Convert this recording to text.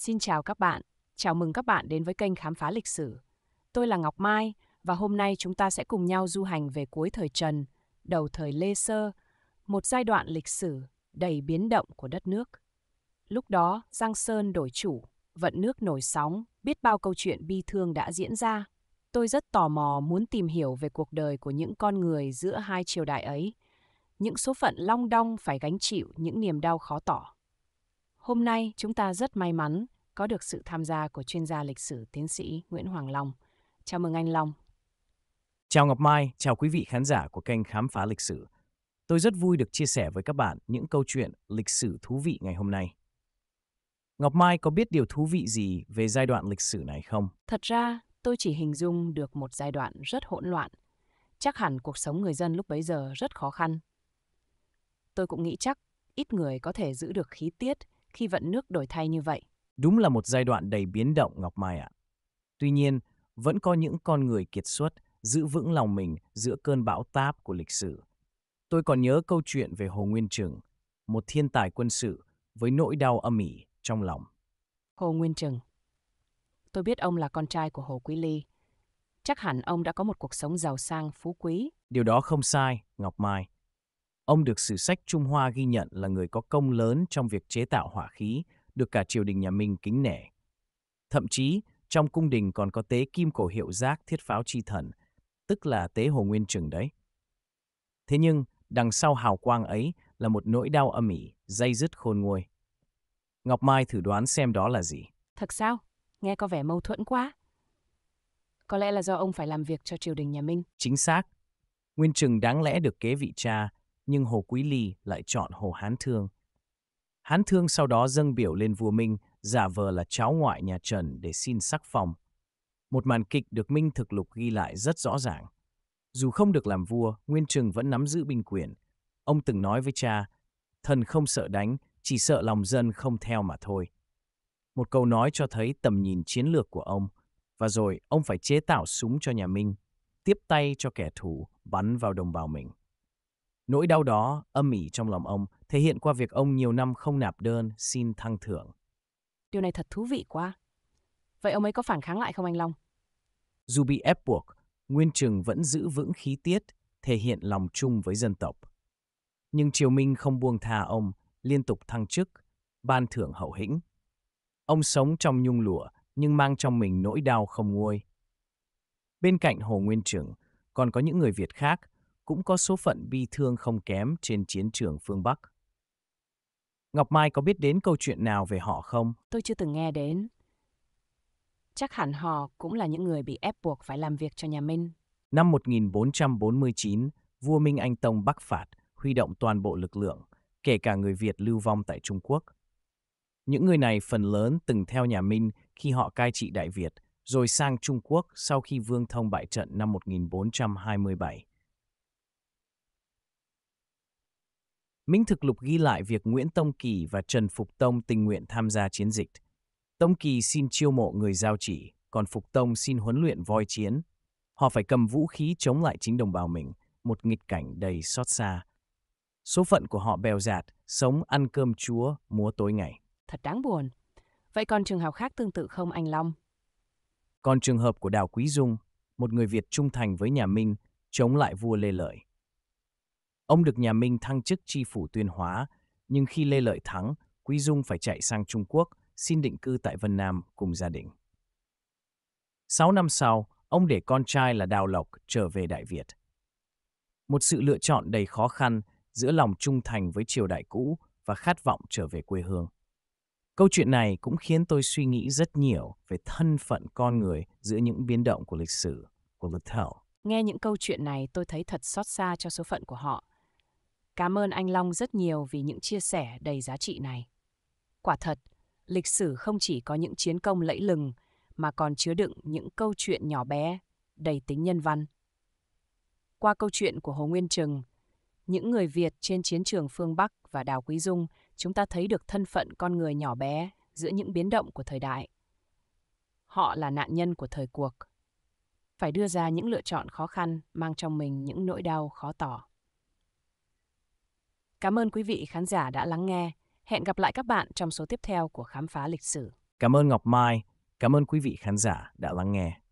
Xin chào các bạn, chào mừng các bạn đến với kênh Khám phá lịch sử. Tôi là Ngọc Mai và hôm nay chúng ta sẽ cùng nhau du hành về cuối thời Trần, đầu thời Lê Sơ, một giai đoạn lịch sử đầy biến động của đất nước. Lúc đó, Giang Sơn đổi chủ, vận nước nổi sóng, biết bao câu chuyện bi thương đã diễn ra. Tôi rất tò mò muốn tìm hiểu về cuộc đời của những con người giữa hai triều đại ấy, những số phận long đong phải gánh chịu những niềm đau khó tỏ. Hôm nay chúng ta rất may mắn có được sự tham gia của chuyên gia lịch sử tiến sĩ Nguyễn Hoàng Long. Chào mừng anh Long. Chào Ngọc Mai, chào quý vị khán giả của kênh Khám phá lịch sử. Tôi rất vui được chia sẻ với các bạn những câu chuyện lịch sử thú vị ngày hôm nay. Ngọc Mai có biết điều thú vị gì về giai đoạn lịch sử này không? Thật ra, tôi chỉ hình dung được một giai đoạn rất hỗn loạn. Chắc hẳn cuộc sống người dân lúc bấy giờ rất khó khăn. Tôi cũng nghĩ chắc ít người có thể giữ được khí tiết khi vận nước đổi thay như vậy. Đúng là một giai đoạn đầy biến động, Ngọc Mai ạ. Tuy nhiên, vẫn có những con người kiệt xuất, giữ vững lòng mình giữa cơn bão táp của lịch sử. Tôi còn nhớ câu chuyện về Hồ Nguyên Trừng, một thiên tài quân sự với nỗi đau âm ỉ trong lòng. Hồ Nguyên Trừng Tôi biết ông là con trai của Hồ Quý Ly. Chắc hẳn ông đã có một cuộc sống giàu sang, phú quý. Điều đó không sai, Ngọc Mai. Ông được sử sách Trung Hoa ghi nhận là người có công lớn trong việc chế tạo hỏa khí, được cả triều đình nhà Minh kính nể. Thậm chí, trong cung đình còn có tế kim cổ hiệu giác thiết pháo chi thần, tức là tế Hồ Nguyên Trừng đấy. Thế nhưng, đằng sau hào quang ấy là một nỗi đau âm ỉ, dây dứt khôn nguôi. Ngọc Mai thử đoán xem đó là gì. Thật sao? Nghe có vẻ mâu thuẫn quá. Có lẽ là do ông phải làm việc cho triều đình nhà Minh. Chính xác. Nguyên Trừng đáng lẽ được kế vị cha, nhưng Hồ Quý Ly lại chọn Hồ Hán Thương. Hán Thương sau đó dâng biểu lên vua Minh, giả vờ là cháu ngoại nhà Trần để xin sắc phong. Một màn kịch được Minh thực lục ghi lại rất rõ ràng. Dù không được làm vua, Nguyên Trừng vẫn nắm giữ binh quyền. Ông từng nói với cha, thần không sợ đánh, chỉ sợ lòng dân không theo mà thôi. Một câu nói cho thấy tầm nhìn chiến lược của ông, và rồi ông phải chế tạo súng cho nhà Minh, tiếp tay cho kẻ thù bắn vào đồng bào mình. Nỗi đau đó âm ỉ trong lòng ông, thể hiện qua việc ông nhiều năm không nạp đơn xin thăng thưởng. Điều này thật thú vị quá. Vậy ông ấy có phản kháng lại không anh Long? Dù bị ép buộc, Nguyên Trừng vẫn giữ vững khí tiết, thể hiện lòng chung với dân tộc. Nhưng Triều Minh không buông tha ông, liên tục thăng chức, ban thưởng hậu hĩnh. Ông sống trong nhung lụa, nhưng mang trong mình nỗi đau không nguôi. Bên cạnh Hồ Nguyên Trừng còn có những người Việt khác cũng có số phận bi thương không kém trên chiến trường phương Bắc. Ngọc Mai có biết đến câu chuyện nào về họ không? Tôi chưa từng nghe đến. Chắc hẳn họ cũng là những người bị ép buộc phải làm việc cho nhà Minh. Năm 1449, vua Minh Anh Tông Bắc phạt, huy động toàn bộ lực lượng, kể cả người Việt lưu vong tại Trung Quốc. Những người này phần lớn từng theo nhà Minh khi họ cai trị Đại Việt, rồi sang Trung Quốc sau khi Vương Thông bại trận năm 1427. Minh Thực Lục ghi lại việc Nguyễn Tông Kỳ và Trần Phục Tông tình nguyện tham gia chiến dịch. Tông Kỳ xin chiêu mộ người giao chỉ, còn Phục Tông xin huấn luyện voi chiến. Họ phải cầm vũ khí chống lại chính đồng bào mình, một nghịch cảnh đầy xót xa. Số phận của họ bèo dạt, sống ăn cơm chúa, múa tối ngày. Thật đáng buồn. Vậy còn trường hợp khác tương tự không anh Long? Còn trường hợp của Đào Quý Dung, một người Việt trung thành với nhà Minh, chống lại vua Lê Lợi. Ông được nhà Minh thăng chức tri phủ tuyên hóa, nhưng khi Lê Lợi thắng, Quý Dung phải chạy sang Trung Quốc, xin định cư tại Vân Nam cùng gia đình. Sáu năm sau, ông để con trai là Đào Lộc trở về Đại Việt. Một sự lựa chọn đầy khó khăn giữa lòng trung thành với triều đại cũ và khát vọng trở về quê hương. Câu chuyện này cũng khiến tôi suy nghĩ rất nhiều về thân phận con người giữa những biến động của lịch sử, của Luther. Nghe những câu chuyện này tôi thấy thật xót xa cho số phận của họ. Cảm ơn anh Long rất nhiều vì những chia sẻ đầy giá trị này. Quả thật, lịch sử không chỉ có những chiến công lẫy lừng mà còn chứa đựng những câu chuyện nhỏ bé, đầy tính nhân văn. Qua câu chuyện của Hồ Nguyên Trừng, những người Việt trên chiến trường phương Bắc và Đào Quý Dung, chúng ta thấy được thân phận con người nhỏ bé giữa những biến động của thời đại. Họ là nạn nhân của thời cuộc, phải đưa ra những lựa chọn khó khăn mang trong mình những nỗi đau khó tỏ. Cảm ơn quý vị khán giả đã lắng nghe. Hẹn gặp lại các bạn trong số tiếp theo của Khám phá lịch sử. Cảm ơn Ngọc Mai, cảm ơn quý vị khán giả đã lắng nghe.